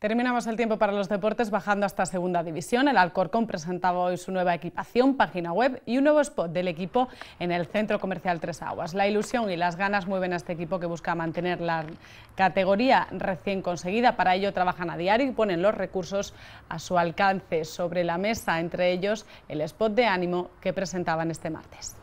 Terminamos el tiempo para los deportes bajando hasta segunda división. El Alcorcón presentaba hoy su nueva equipación, página web y un nuevo spot del equipo en el centro comercial Tres Aguas. La ilusión y las ganas mueven a este equipo que busca mantener la categoría recién conseguida. Para ello trabajan a diario y ponen los recursos a su alcance sobre la mesa, entre ellos el spot de ánimo que presentaban este martes.